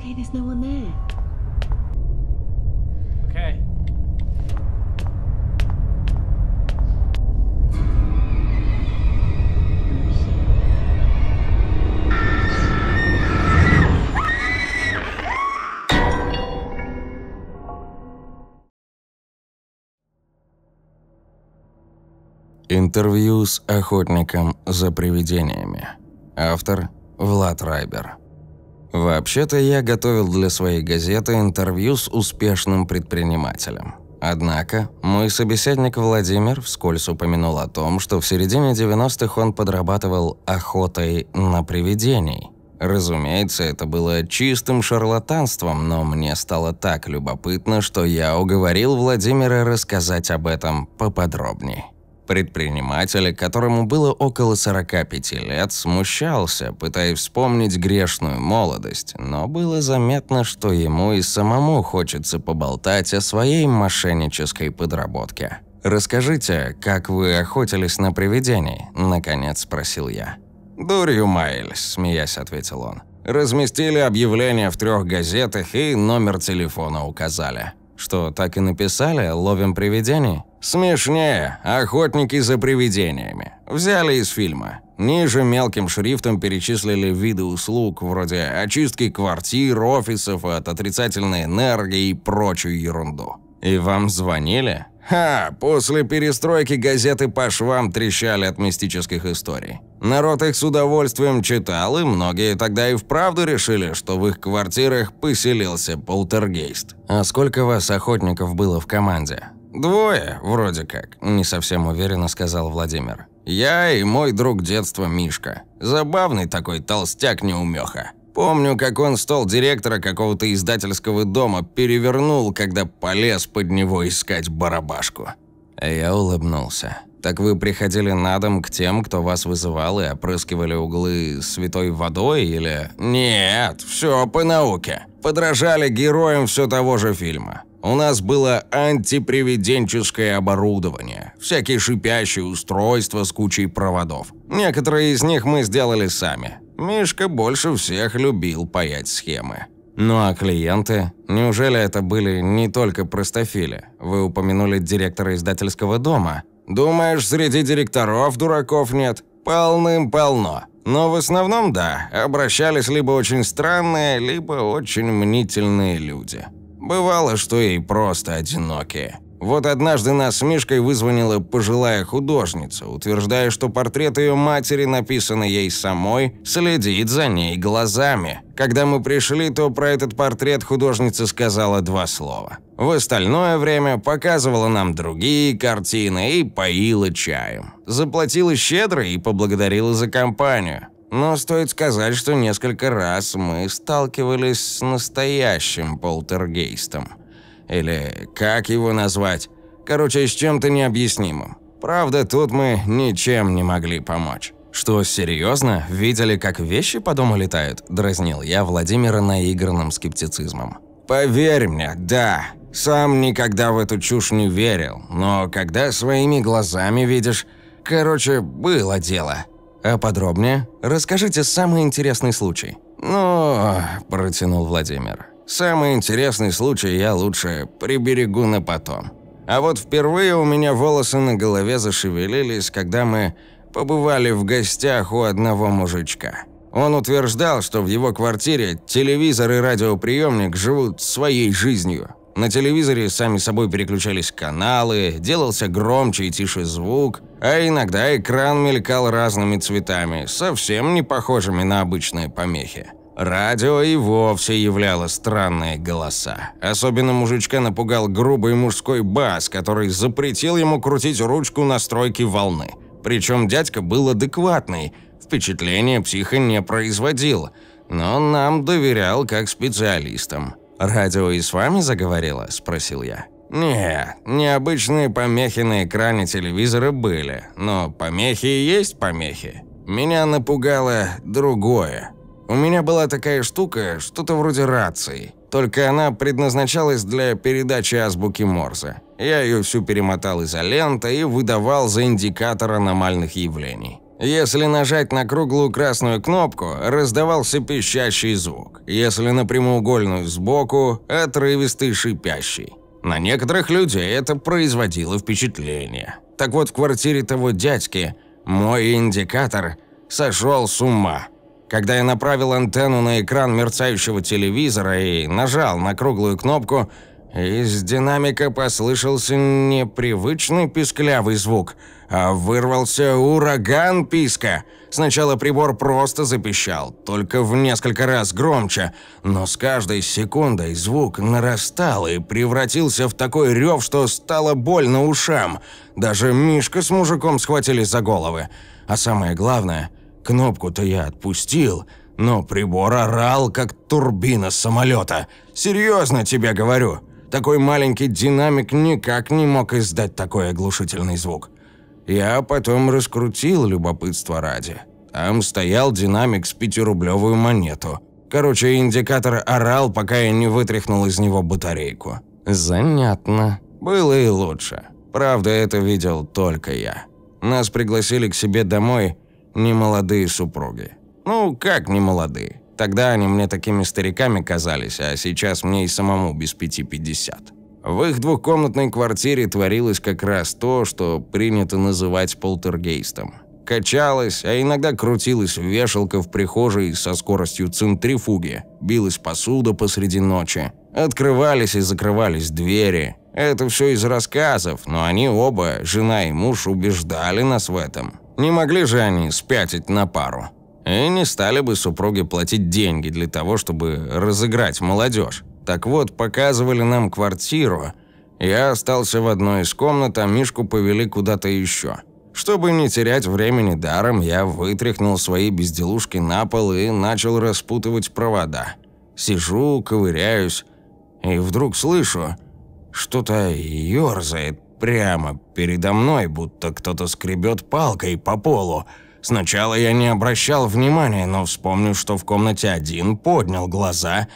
Okay, there's no one there. Okay. Интервью с охотником за привидениями. Автор Влад Райбер. Вообще-то я готовил для своей газеты интервью с успешным предпринимателем. Однако, мой собеседник Владимир вскользь упомянул о том, что в середине 90-х он подрабатывал охотой на привидений. Разумеется, это было чистым шарлатанством, но мне стало так любопытно, что я уговорил Владимира рассказать об этом поподробнее. Предприниматель, которому было около 45 лет, смущался, пытаясь вспомнить грешную молодость, но было заметно, что ему и самому хочется поболтать о своей мошеннической подработке. «Расскажите, как вы охотились на привидений?» – наконец спросил я. «Дурью, Майлз», – смеясь ответил он. «Разместили объявление в трех газетах и номер телефона указали». «Что, так и написали? Ловим привидений?» Смешнее, охотники за привидениями. Взяли из фильма. Ниже мелким шрифтом перечислили виды услуг, вроде очистки квартир, офисов от отрицательной энергии и прочую ерунду. И вам звонили? Ха, после перестройки газеты по швам трещали от мистических историй. Народ их с удовольствием читал, и многие тогда и вправду решили, что в их квартирах поселился полтергейст. А сколько вас охотников было в команде? «Двое, вроде как», – не совсем уверенно сказал Владимир. «Я и мой друг детства Мишка. Забавный такой толстяк-неумеха. Помню, как он стол директора какого-то издательского дома перевернул, когда полез под него искать барабашку». Я улыбнулся. «Так вы приходили на дом к тем, кто вас вызывал и опрыскивали углы святой водой или...» «Нет, все по науке. Подражали героям все того же фильма. У нас было антипривиденческое оборудование, всякие шипящие устройства с кучей проводов. Некоторые из них мы сделали сами. Мишка больше всех любил паять схемы. Ну а клиенты? Неужели это были не только простофили? Вы упомянули директора издательского дома. Думаешь, среди директоров дураков нет? Полным-полно. Но в основном, да, обращались либо очень странные, либо очень мнительные люди. Бывало, что и просто одиноки. Вот однажды нас с Мишкой вызвонила пожилая художница, утверждая, что портрет ее матери, написанный ей самой, следит за ней глазами. Когда мы пришли, то про этот портрет художница сказала два слова. В остальное время показывала нам другие картины и поила чаем. Заплатила щедро и поблагодарила за компанию. Но стоит сказать, что несколько раз мы сталкивались с настоящим полтергейстом. Или как его назвать? Короче, с чем-то необъяснимым. Правда, тут мы ничем не могли помочь. «Что, серьезно? Видели, как вещи по дому летают?» – дразнил я Владимира наигранным скептицизмом. «Поверь мне, да. Сам никогда в эту чушь не верил. Но когда своими глазами видишь... Короче, было дело. А подробнее? Расскажите самый интересный случай». «Ну...» – протянул Владимир. «Самый интересный случай я лучше приберегу на потом. А вот впервые у меня волосы на голове зашевелились, когда мы побывали в гостях у одного мужичка. Он утверждал, что в его квартире телевизор и радиоприемник живут своей жизнью. На телевизоре сами собой переключались каналы, делался громче и тише звук – а иногда экран мелькал разными цветами, совсем не похожими на обычные помехи. Радио и вовсе являло странные голоса. Особенно мужичка напугал грубый мужской бас, который запретил ему крутить ручку настройки волны. Причем дядька был адекватный, впечатление психа не производил, но нам доверял как специалистам. «Радио и с вами заговорило?» – спросил я. Нет, необычные помехи на экране телевизора были, но помехи и есть помехи. Меня напугало другое. У меня была такая штука, что-то вроде рации, только она предназначалась для передачи азбуки Морзе. Я ее всю перемотал изолентой и выдавал за индикатор аномальных явлений. Если нажать на круглую красную кнопку, раздавался пищащий звук. Если на прямоугольную сбоку – отрывистый шипящий. На некоторых людей это производило впечатление. Так вот, в квартире того дядьки мой индикатор сошел с ума. Когда я направил антенну на экран мерцающего телевизора и нажал на круглую кнопку – из динамика послышался непривычный писклявый звук, а вырвался ураган писка. Сначала прибор просто запищал, только в несколько раз громче, но с каждой секундой звук нарастал и превратился в такой рев, что стало больно ушам. Даже Мишка с мужиком схватили за головы. А самое главное, кнопку-то я отпустил, но прибор орал, как турбина самолета. «Серьезно тебе говорю!» Такой маленький динамик никак не мог издать такой оглушительный звук. Я потом раскрутил любопытство ради. Там стоял динамик с пятирублевую монету. Короче, индикатор орал, пока я не вытряхнул из него батарейку. Занятно. Было и лучше. Правда, это видел только я. Нас пригласили к себе домой немолодые супруги. Ну, как немолодые? Тогда они мне такими стариками казались, а сейчас мне и самому без пяти пятьдесят. В их двухкомнатной квартире творилось как раз то, что принято называть полтергейстом. Качалась, а иногда крутилась вешалка в прихожей со скоростью центрифуги, билась посуда посреди ночи, открывались и закрывались двери. Это все из рассказов, но они оба, жена и муж, убеждали нас в этом. Не могли же они спятить на пару. И не стали бы супруги платить деньги для того, чтобы разыграть молодежь. Так вот, показывали нам квартиру. Я остался в одной из комнат, а Мишку повели куда-то еще. Чтобы не терять времени даром, я вытряхнул свои безделушки на пол и начал распутывать провода. Сижу, ковыряюсь, и вдруг слышу, что-то ёрзает прямо передо мной, будто кто-то скребет палкой по полу. Сначала я не обращал внимания, но вспомнил, что в комнате один поднял глаза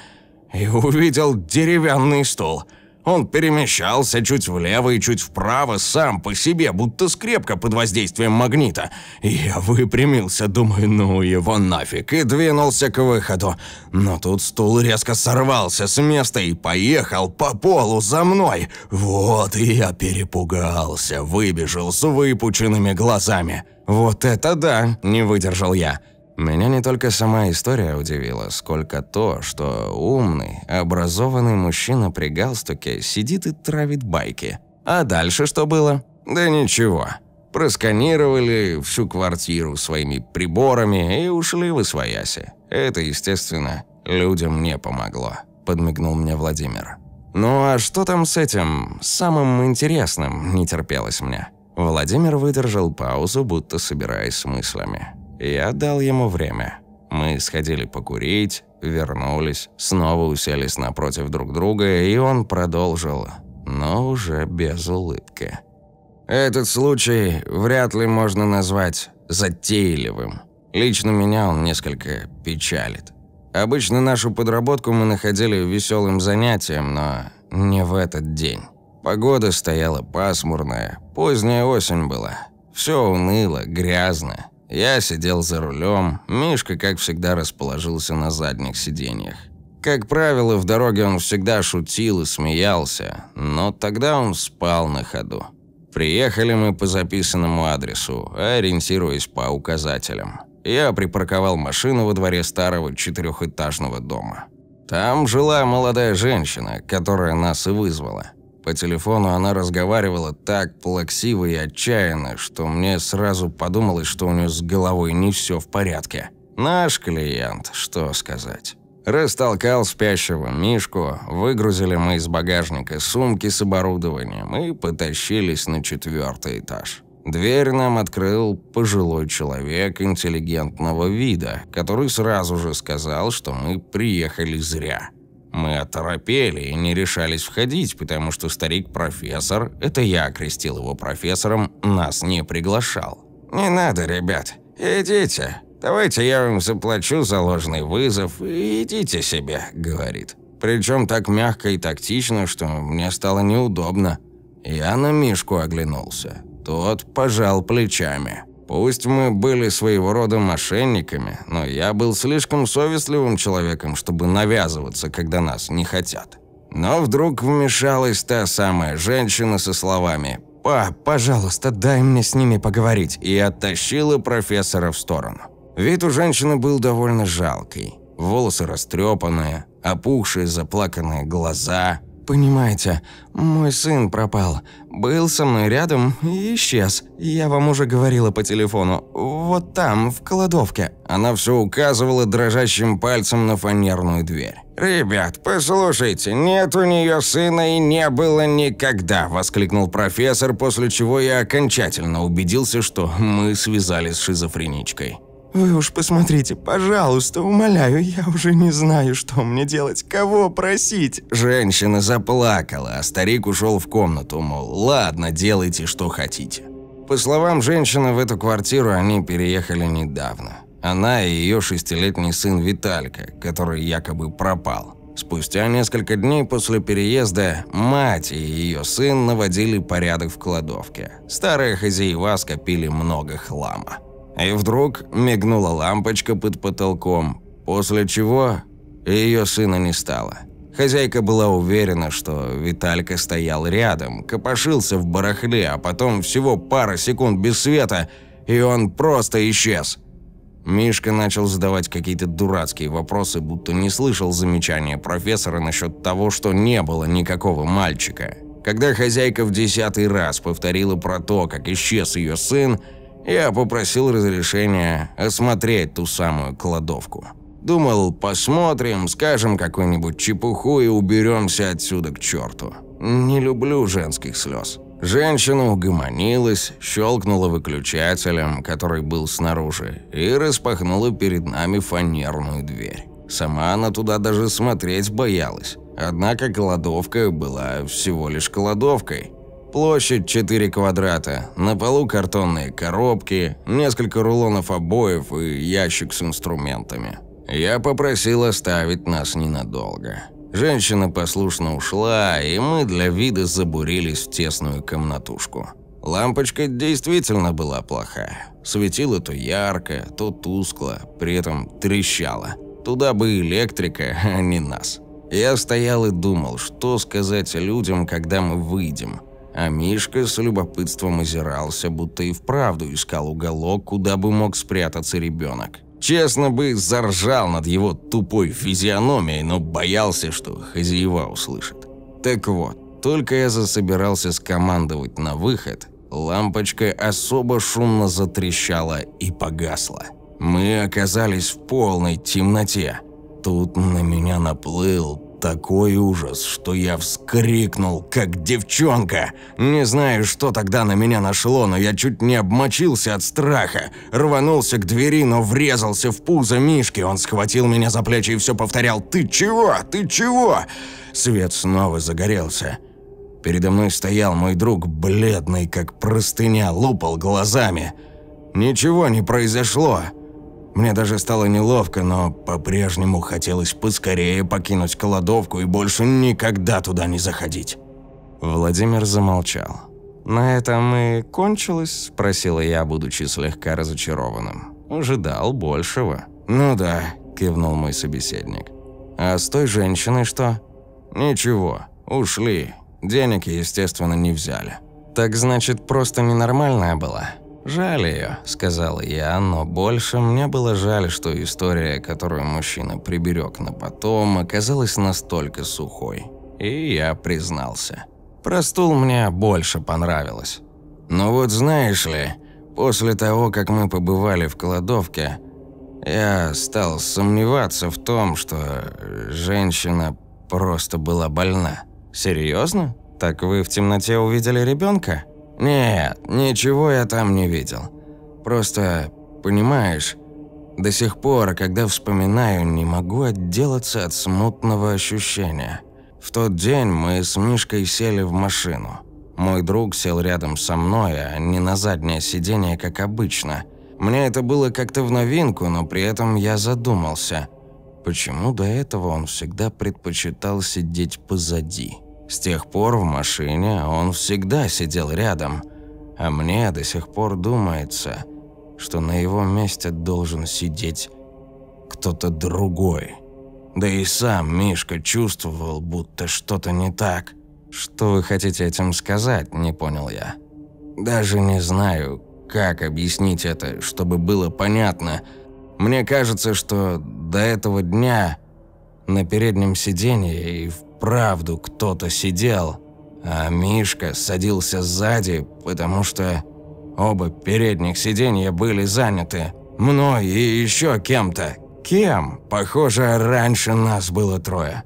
и увидел деревянный стол – он перемещался чуть влево и чуть вправо сам по себе, будто скрепка под воздействием магнита. Я выпрямился, думаю, ну его нафиг, и двинулся к выходу. Но тут стул резко сорвался с места и поехал по полу за мной. Вот и я перепугался, выбежал с выпученными глазами. «Вот это да!» – не выдержал я. Меня не только сама история удивила, сколько то, что умный, образованный мужчина при галстуке сидит и травит байки. А дальше что было? Да ничего. Просканировали всю квартиру своими приборами и ушли в освояси. Это, естественно, людям не помогло, подмигнул мне Владимир. Ну а что там с этим, самым интересным, не терпелось мне. Владимир выдержал паузу, будто собираясь с мыслями. Я дал ему время. Мы сходили покурить, вернулись, снова уселись напротив друг друга, и он продолжил, но уже без улыбки. «Этот случай вряд ли можно назвать затейливым. Лично меня он несколько печалит. Обычно нашу подработку мы находили веселым занятием, но не в этот день. Погода стояла пасмурная, поздняя осень была. Все уныло, грязно. Я сидел за рулем, Мишка, как всегда, расположился на задних сиденьях. Как правило, в дороге он всегда шутил и смеялся, но тогда он спал на ходу. Приехали мы по записанному адресу, ориентируясь по указателям. Я припарковал машину во дворе старого четырехэтажного дома. Там жила молодая женщина, которая нас и вызвала. По телефону она разговаривала так плаксиво и отчаянно, что мне сразу подумалось, что у нее с головой не все в порядке. Наш клиент, что сказать. Растолкал спящего Мишку, выгрузили мы из багажника сумки с оборудованием и потащились на четвертый этаж. Дверь нам открыл пожилой человек интеллигентного вида, который сразу же сказал, что мы приехали зря. Мы оторопели и не решались входить, потому что старик-профессор, это я окрестил его профессором, нас не приглашал. «Не надо, ребят, идите. Давайте я вам заплачу за ложный вызов и идите себе», — говорит. Причем так мягко и тактично, что мне стало неудобно. Я на Мишку оглянулся. Тот пожал плечами. Пусть мы были своего рода мошенниками, но я был слишком совестливым человеком, чтобы навязываться, когда нас не хотят. Но вдруг вмешалась та самая женщина со словами «Па, пожалуйста, дай мне с ними поговорить» и оттащила профессора в сторону. Вид у женщины был довольно жалкий. Волосы растрепанные, опухшие заплаканные глаза – Понимаете, мой сын пропал. Был со мной рядом и исчез. Я вам уже говорила по телефону. Вот там, в кладовке». Она все указывала дрожащим пальцем на фанерную дверь. «Ребят, послушайте, нет у нее сына и не было никогда», – воскликнул профессор, после чего я окончательно убедился, что мы связались с шизофреничкой. Вы уж посмотрите, пожалуйста, умоляю, я уже не знаю, что мне делать, кого просить». Женщина заплакала, а старик ушел в комнату, мол, ладно, делайте, что хотите. По словам женщины, в эту квартиру они переехали недавно. Она и ее шестилетний сын Виталька, который якобы пропал. Спустя несколько дней после переезда мать и ее сын наводили порядок в кладовке. Старые хозяева скопили много хлама. И вдруг мигнула лампочка под потолком, после чего ее сына не стало. Хозяйка была уверена, что Виталька стоял рядом, копошился в барахле, а потом всего пара секунд без света, и он просто исчез. Мишка начал задавать какие-то дурацкие вопросы, будто не слышал замечания профессора насчет того, что не было никакого мальчика. Когда хозяйка в десятый раз повторила про то, как исчез ее сын, я попросил разрешения осмотреть ту самую кладовку. Думал, посмотрим, скажем какую-нибудь чепуху и уберемся отсюда к черту. Не люблю женских слез. Женщина угомонилась, щелкнула выключателем, который был снаружи, и распахнула перед нами фанерную дверь. Сама она туда даже смотреть боялась. Однако кладовка была всего лишь кладовкой. Площадь 4 квадрата, на полу картонные коробки, несколько рулонов обоев и ящик с инструментами. Я попросил оставить нас ненадолго. Женщина послушно ушла, и мы для вида забурились в тесную комнатушку. Лампочка действительно была плохая. Светила то ярко, то тускло, при этом трещала. Туда бы электрика, а не нас. Я стоял и думал, что сказать людям, когда мы выйдем – а Мишка с любопытством озирался, будто и вправду искал уголок, куда бы мог спрятаться ребенок. Честно бы, заржал над его тупой физиономией, но боялся, что хозяева услышит. Так вот, только я засобирался скомандовать на выход, лампочка особо шумно затрещала и погасла. Мы оказались в полной темноте. Тут на меня наплыл такой ужас, что я вскрикнул, как девчонка. Не знаю, что тогда на меня нашло, но я чуть не обмочился от страха. Рванулся к двери, но врезался в пузо Мишки. Он схватил меня за плечи и все повторял «Ты чего? Ты чего?». Свет снова загорелся. Передо мной стоял мой друг, бледный, как простыня, лупал глазами. «Ничего не произошло». Мне даже стало неловко, но по-прежнему хотелось поскорее покинуть кладовку и больше никогда туда не заходить. Владимир замолчал. «На этом и кончилось?» – спросила я, будучи слегка разочарованным. «Ожидал большего». «Ну да», – кивнул мой собеседник. «А с той женщиной что?» «Ничего, ушли. Денег, естественно, не взяли». «Так значит, просто ненормальная была?» «Жаль ее», – сказал я, но больше мне было жаль, что история, которую мужчина приберег на потом, оказалась настолько сухой. И я признался. простул мне больше понравилось. Но вот знаешь ли, после того, как мы побывали в кладовке, я стал сомневаться в том, что женщина просто была больна». «Серьезно? Так вы в темноте увидели ребенка?» «Нет, ничего я там не видел. Просто, понимаешь, до сих пор, когда вспоминаю, не могу отделаться от смутного ощущения. В тот день мы с Мишкой сели в машину. Мой друг сел рядом со мной, а не на заднее сиденье, как обычно. Мне это было как-то в новинку, но при этом я задумался, почему до этого он всегда предпочитал сидеть позади». С тех пор в машине он всегда сидел рядом, а мне до сих пор думается, что на его месте должен сидеть кто-то другой. Да и сам Мишка чувствовал, будто что-то не так. «Что вы хотите этим сказать?» – не понял я. «Даже не знаю, как объяснить это, чтобы было понятно. Мне кажется, что до этого дня на переднем сиденье и в вправду кто-то сидел, а Мишка садился сзади, потому что оба передних сиденья были заняты. Мной и еще кем-то. Кем? Похоже, раньше нас было трое.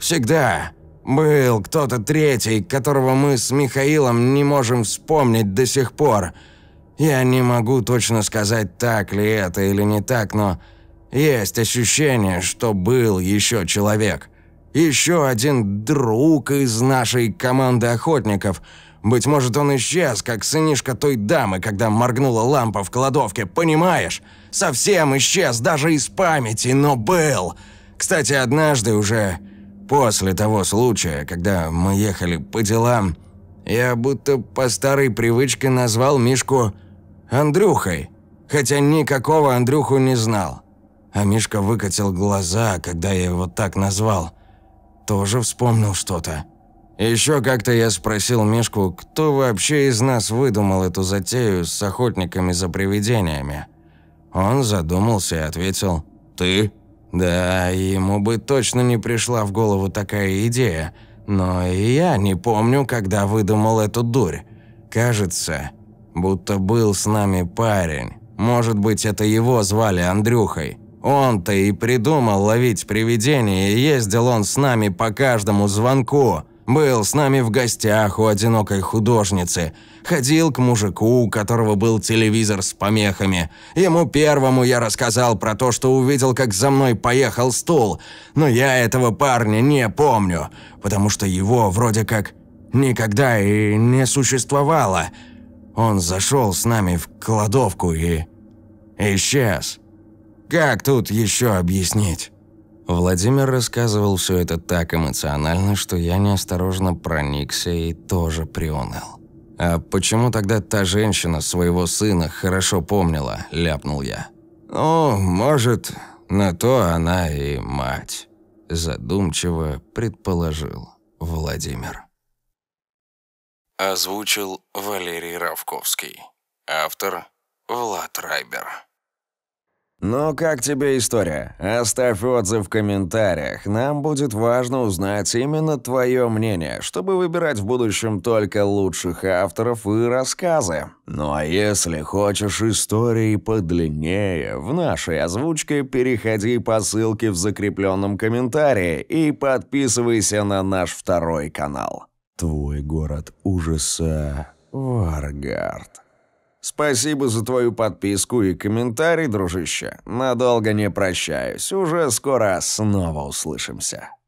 Всегда. Был кто-то третий, которого мы с Михаилом не можем вспомнить до сих пор. Я не могу точно сказать, так ли это или не так, но есть ощущение, что был еще человек. Еще один друг из нашей команды охотников. Быть может, он исчез, как сынишка той дамы, когда моргнула лампа в кладовке, понимаешь? Совсем исчез, даже из памяти, но был. Кстати, однажды уже после того случая, когда мы ехали по делам, я будто по старой привычке назвал Мишку Андрюхой, хотя никакого Андрюху не знал. А Мишка выкатил глаза, когда я его так назвал тоже вспомнил что-то. Еще как-то я спросил Мишку, кто вообще из нас выдумал эту затею с охотниками за привидениями. Он задумался и ответил «Ты?». Да, ему бы точно не пришла в голову такая идея, но и я не помню, когда выдумал эту дурь. Кажется, будто был с нами парень. Может быть, это его звали Андрюхой. Он-то и придумал ловить привидения, ездил он с нами по каждому звонку. Был с нами в гостях у одинокой художницы. Ходил к мужику, у которого был телевизор с помехами. Ему первому я рассказал про то, что увидел, как за мной поехал стул. Но я этого парня не помню, потому что его вроде как никогда и не существовало. Он зашел с нами в кладовку и... исчез. Как тут еще объяснить?» Владимир рассказывал все это так эмоционально, что я неосторожно проникся и тоже приуныл. «А почему тогда та женщина своего сына хорошо помнила?» – ляпнул я. «Ну, может, на то она и мать», – задумчиво предположил Владимир. Озвучил Валерий Равковский. Автор Влад Райбер. «Ну, как тебе история? Оставь отзыв в комментариях. Нам будет важно узнать именно твое мнение, чтобы выбирать в будущем только лучших авторов и рассказы. Ну а если хочешь истории подлиннее, в нашей озвучке переходи по ссылке в закрепленном комментарии и подписывайся на наш второй канал. Твой город ужаса Варгард. Спасибо за твою подписку и комментарий, дружище. Надолго не прощаюсь. Уже скоро снова услышимся.